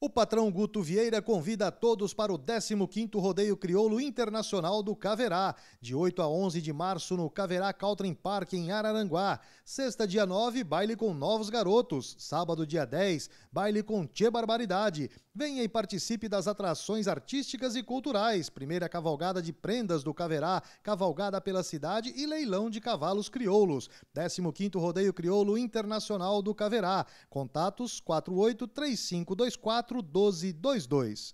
O patrão Guto Vieira convida a todos para o 15º Rodeio Crioulo Internacional do Caverá, de 8 a 11 de março no Caverá Caltrim Park em Araranguá. Sexta, dia 9, baile com Novos Garotos. Sábado, dia 10, baile com Tchê Barbaridade. Venha e participe das atrações artísticas e culturais. Primeira cavalgada de prendas do Caverá, cavalgada pela cidade e leilão de cavalos crioulos. 15º Rodeio Crioulo Internacional do Caverá. Contatos 483524 341222.